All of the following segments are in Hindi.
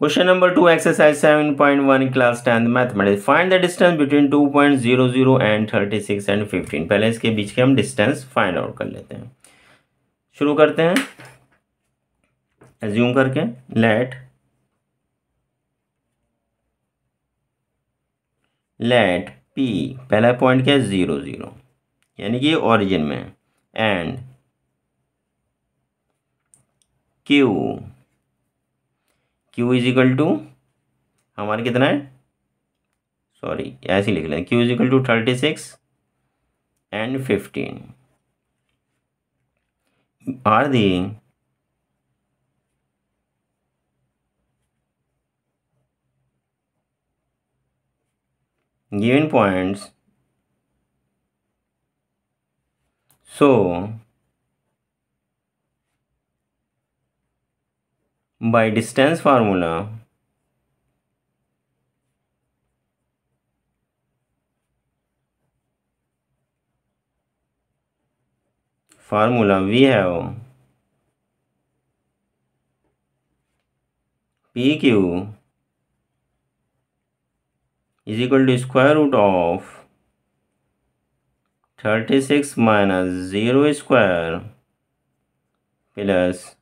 question number two exercise seven point one class tenth mathematics find the distance between two point zero zero and thirty six and fifteen पहले इसके बीच के हम डिस्टेंस फाइंड आउट कर लेते हैं शुरू करते हैं एज्यूम करके लेट लेट पी पहला पॉइंट क्या है ज़ीरो ज़ीरो यानी कि ओरिजिन में and Q Q is equal to हमारे कितना है सॉरी ऐसे लिख लें Q is equal to thirty six and fifteen are the given points so by distance formula formula we have PQ is equal to square root of 36 minus 0 square plus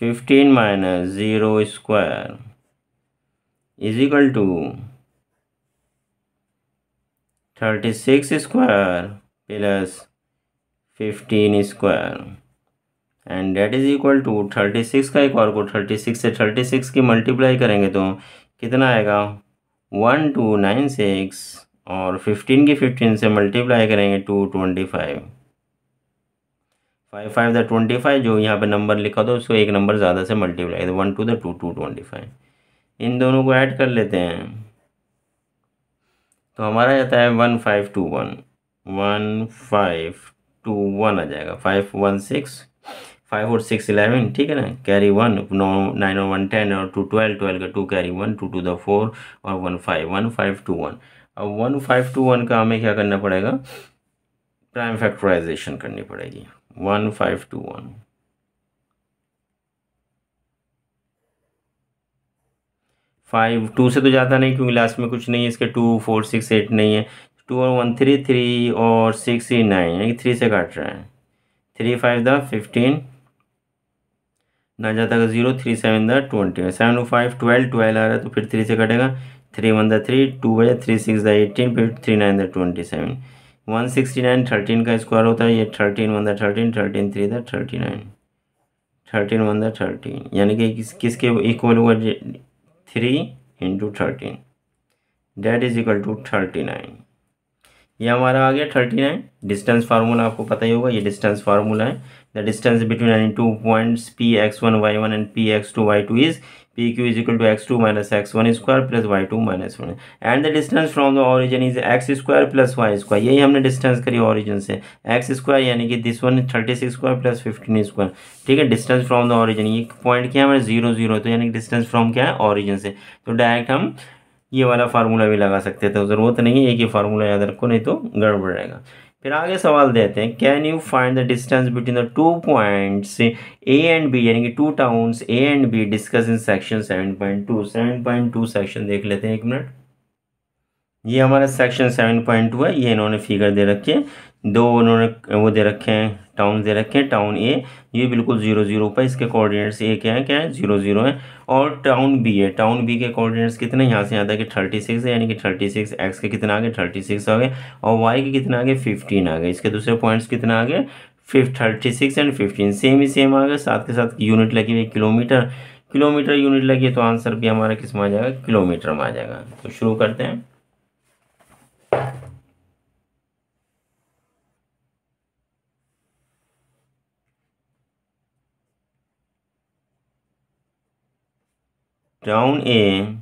fifteen minus zero square is to thirty six square plus fifteen square and that is equal to thirty six का एक और को थर्टी सिक्स से थर्टी सिक्स की मल्टीप्लाई करेंगे तो कितना आएगा वन टू नाइन सिक्स और फिफ्टीन की फिफ्टीन से मल्टीप्लाई करेंगे two twenty five five five the twenty five जो यहाँ पे नंबर लिखा था उसको एक नंबर ज़्यादा से multiply one two the two two twenty five इन दोनों को ऐड कर लेते हैं तो हमारा जाता है one five two one one five two one आ जाएगा फाइव वन सिक्स फाइव और सिक्स इलेवन ठीक है ना कैरी वन नौ नाइन और वन टेन और टू ट्वेल्व ट्वेल्व का two carry one two two the four और one five one five two one अब वन फाइव टू वन का हमें क्या करना पड़ेगा प्राइम फैक्टराइजेशन करनी पड़ेगी one five two one five to से तो ज़्यादा नहीं क्योंकि लास्ट में कुछ नहीं है इसके टू फोर सिक्स एट नहीं है टू और वन थ्री थ्री और सिक्स ही नाइन यानी थ्री से काट रहा है थ्री फाइव द फिफ्टीन ना जाता का zero three seven the twenty seven five twelve twelve आ रहा है तो फिर थ्री से कटेगा three one the three two बजे थ्री सिक्स द एटीन फिर three nine the twenty seven one sixty nine thirteen का स्क्वायर होता है ये thirteen one thirteen thirteen three the thirty nine thirteen one thirteen thirteen यानी कि किस किसके इक्वल हुआ three into thirteen that is equal to thirty nine ये हमारा आ गया थर्टी नाइन डिस्टेंस फार्मूला आपको पता ही होगा ये डिस्टेंस फार्मूला है the distance two point P x one y one and P x two y two is P Q is is two x two minus x one square plus y two minus one and the distance from the origin is x square plus y square यही हमने डिस्टेंस करी ऑरिजन से एक्स स्क्वायर यानी कि this one thirty six square plus fifteen square ठीक है डिस्टेंस फ्रॉम द ऑरिजन ये पॉइंट क्या है हमारे जीरो जीरो तो यानी कि डिस्टेंस फ्रॉम क्या है ऑरिजन से तो डायरेक्ट हम ये वाला फार्मूला भी लगा सकते थे तो जरूरत नहीं है एक ही फार्मूला याद रखो नहीं तो गड़बड़ रहेगा फिर आगे सवाल देते हैं can you find the distance between the two points A and B यानी कि two towns A and B discuss in section seven point two seven point two section देख लेते हैं एक मिनट ये हमारा सेक्शन सेवन पॉइंट टू है ये इन्होंने फिगर दे रखी है दो उन्होंने वो दे रखे हैं टाउन दे रखे हैं टाउन ए ये बिल्कुल ज़ीरो ज़ीरो पर इसके कोऑर्डिनेट्स ए क्या है क्या है ज़ीरो ज़ीरो है और टाउन बी है टाउन बी के कोऑर्डिनेट्स कितने यहाँ से यहाँ तक कि थर्टी सिक्स है यानी कि थर्टी सिक्स एक्स के कितना आ गए थर्टी सिक्स आ गए और वाई के कितना आ गए फिफ्टीन आ गए इसके दूसरे पॉइंट्स कितना आ गए फिफ्ट thirty six and fifteen same ही सेम आ गए साथ के साथ यूनिट लगी हुई किलोमीटर किलोमीटर यूनिट लगी है तो आंसर भी हमारा किस में आ जाएगा किलोमीटर में आ जाएगा तो शुरू करते हैं down A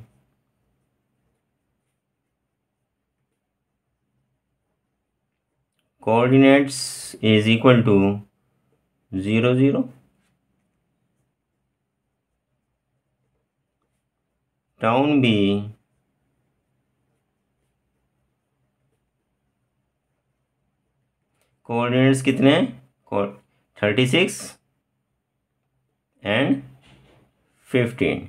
coordinates is equal to 0 0 down B coordinates कितने थर्टी सिक्स एंड फिफ्टीन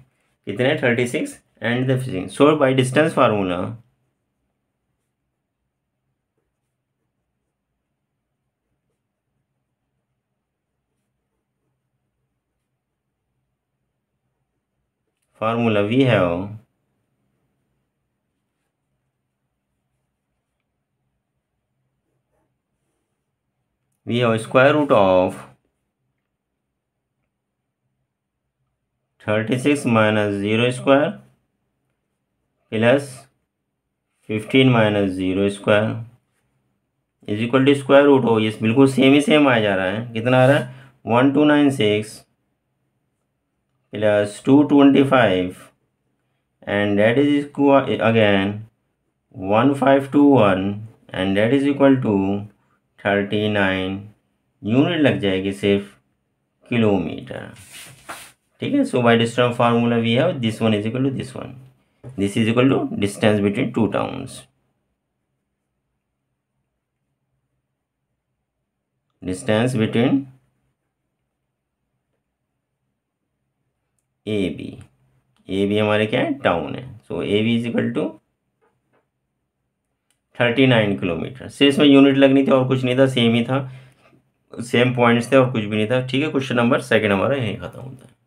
कितने थर्टी सिक्स एंड द फिजिंग so by distance formula formula we है we have square root of thirty six minus zero square plus fifteen minus zero square is equal to square root हो ये बिल्कुल सेम ही सेम आ जा रहा है कितना आ रहा है one two nine six plus two twenty five and that is again one five two one and that is equal to thirty nine unit लग जाएगी सिर्फ किलोमीटर ठीक है so by distance formula we have this one is equal to this one this is equal to distance between two towns distance between A B A B हमारे क्या है टाउन है so A B is equal to thirty nine kilometre से इसमें यूनिट लगनी थी और कुछ नहीं था सेम ही था सेम पॉइंट्स थे और कुछ भी नहीं था ठीक है क्वेश्चन नंबर सेकंड हमारा यहीं खत्म होता है